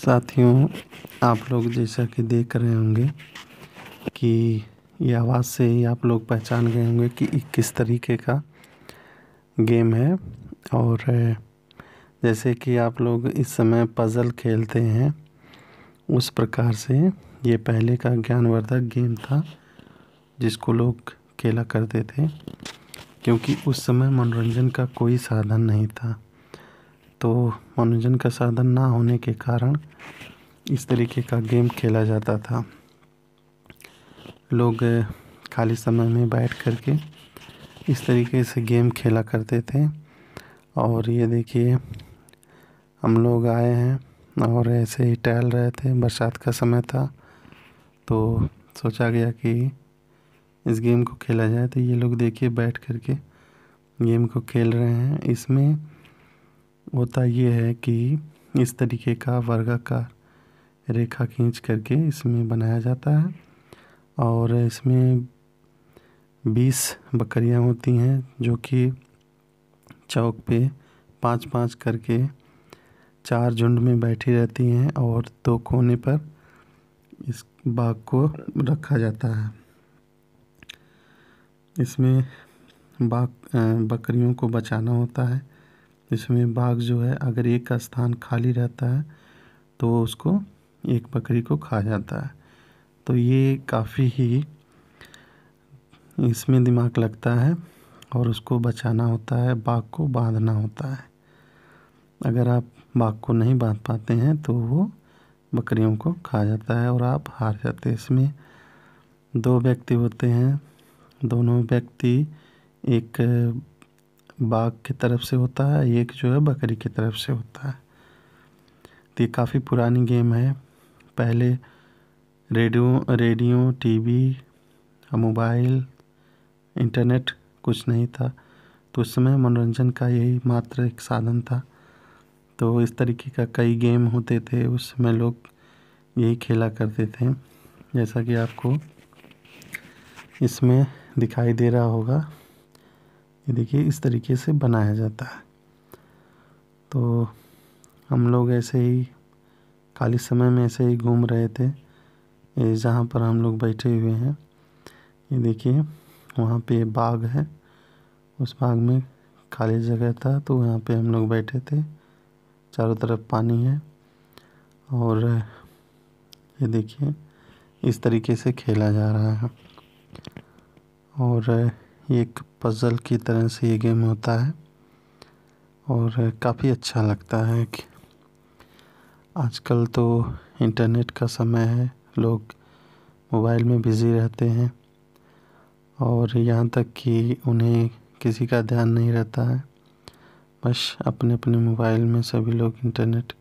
साथियों आप लोग जैसा कि देख रहे होंगे कि ये आवाज़ से ही आप लोग पहचान गए होंगे कि किस तरीके का गेम है और जैसे कि आप लोग इस समय पज़ल खेलते हैं उस प्रकार से ये पहले का ज्ञानवर्धक गेम था जिसको लोग खेला करते थे क्योंकि उस समय मनोरंजन का कोई साधन नहीं था तो मनोरंजन का साधन ना होने के कारण इस तरीके का गेम खेला जाता था लोग खाली समय में बैठ कर के इस तरीके से गेम खेला करते थे और ये देखिए हम लोग आए हैं और ऐसे ही टहल रहे थे बरसात का समय था तो सोचा गया कि इस गेम को खेला जाए तो ये लोग देखिए बैठ कर के गेम को खेल रहे हैं इसमें होता ये है कि इस तरीके का वर्गाकार रेखा खींच करके इसमें बनाया जाता है और इसमें बीस बकरियां होती हैं जो कि चौक पे पाँच पाँच करके चार झुंड में बैठी रहती हैं और दो कोने पर इस बाग को रखा जाता है इसमें बाघ बकरियों को बचाना होता है इसमें बाघ जो है अगर एक का स्थान खाली रहता है तो उसको एक बकरी को खा जाता है तो ये काफ़ी ही इसमें दिमाग लगता है और उसको बचाना होता है बाघ को बांधना होता है अगर आप बाघ को नहीं बांध पाते हैं तो वो बकरियों को खा जाता है और आप हार जाते हैं इसमें दो व्यक्ति होते हैं दोनों व्यक्ति एक बाघ की तरफ से होता है एक जो है बकरी की तरफ से होता है तो ये काफ़ी पुरानी गेम है पहले radio radio TV mobile internet कुछ नहीं था तो उस समय मनोरंजन का यही मात्र एक साधन था तो इस तरीके का कई गेम होते थे उस समय लोग यही खेला करते थे जैसा कि आपको इसमें दिखाई दे रहा होगा ये देखिए इस तरीके से बनाया जाता है तो हम लोग ऐसे ही खाली समय में ऐसे ही घूम रहे थे ये जहाँ पर हम लोग बैठे हुए हैं ये देखिए वहाँ पे बाग है उस बाग में खाली जगह था तो वहाँ पे हम लोग बैठे थे चारों तरफ पानी है और ये देखिए इस तरीके से खेला जा रहा है और एक पज़ल की तरह से ये गेम होता है और काफ़ी अच्छा लगता है कि आजकल तो इंटरनेट का समय है लोग मोबाइल में बिज़ी रहते हैं और यहाँ तक कि उन्हें किसी का ध्यान नहीं रहता है बस अपने अपने मोबाइल में सभी लोग इंटरनेट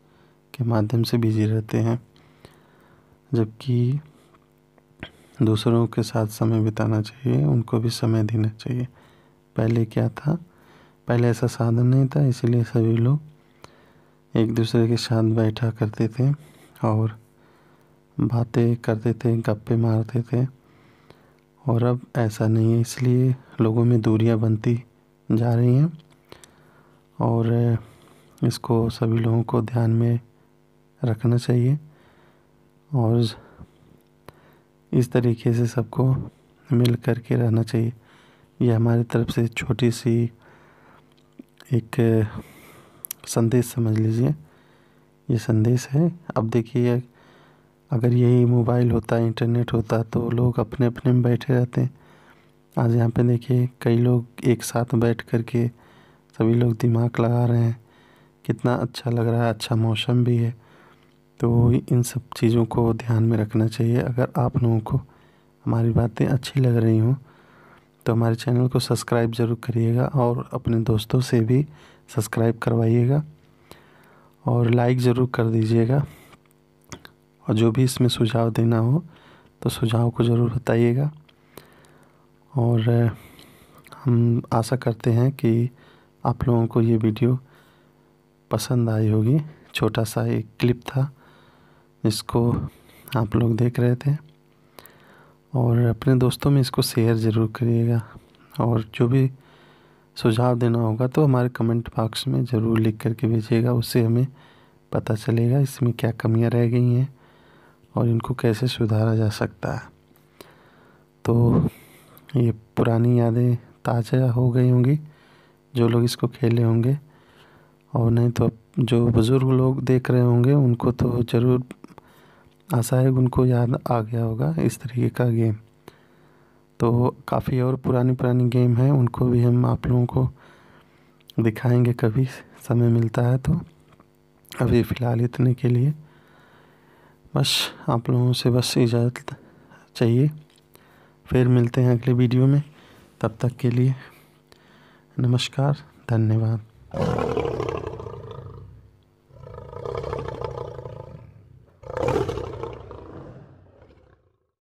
के माध्यम से बिज़ी रहते हैं जबकि दूसरों के साथ समय बिताना चाहिए उनको भी समय देना चाहिए पहले क्या था पहले ऐसा साधन नहीं था इसलिए सभी लोग एक दूसरे के साथ बैठा करते थे और बातें करते थे गप्पे मारते थे और अब ऐसा नहीं है इसलिए लोगों में दूरियां बनती जा रही हैं और इसको सभी लोगों को ध्यान में रखना चाहिए और इस तरीके से सबको मिल कर के रहना चाहिए यह हमारी तरफ से छोटी सी एक संदेश समझ लीजिए ये संदेश है अब देखिए अगर यही मोबाइल होता इंटरनेट होता तो लोग अपने अपने में बैठे रहते हैं आज यहाँ पे देखिए कई लोग एक साथ बैठ कर के सभी लोग दिमाग लगा रहे हैं कितना अच्छा लग रहा है अच्छा मौसम भी है तो इन सब चीज़ों को ध्यान में रखना चाहिए अगर आप लोगों को हमारी बातें अच्छी लग रही हों तो हमारे चैनल को सब्सक्राइब ज़रूर करिएगा और अपने दोस्तों से भी सब्सक्राइब करवाइएगा और लाइक ज़रूर कर दीजिएगा और जो भी इसमें सुझाव देना हो तो सुझाव को ज़रूर बताइएगा और हम आशा करते हैं कि आप लोगों को ये वीडियो पसंद आई होगी छोटा सा एक क्लिप था इसको आप लोग देख रहे थे और अपने दोस्तों में इसको शेयर ज़रूर करिएगा और जो भी सुझाव देना होगा तो हमारे कमेंट बॉक्स में ज़रूर लिख करके भेजिएगा उससे हमें पता चलेगा इसमें क्या कमियां रह गई हैं और इनको कैसे सुधारा जा सकता है तो ये पुरानी यादें ताज़ा हो गई होंगी जो लोग इसको खेले होंगे और नहीं तो जो बुज़ुर्ग लोग देख रहे होंगे उनको तो ज़रूर आशा है उनको याद आ गया होगा इस तरीके का गेम तो काफ़ी और पुरानी पुरानी गेम है उनको भी हम आप लोगों को दिखाएंगे कभी समय मिलता है तो अभी फ़िलहाल इतने के लिए बस आप लोगों से बस इजाज़त चाहिए फिर मिलते हैं अगले वीडियो में तब तक के लिए नमस्कार धन्यवाद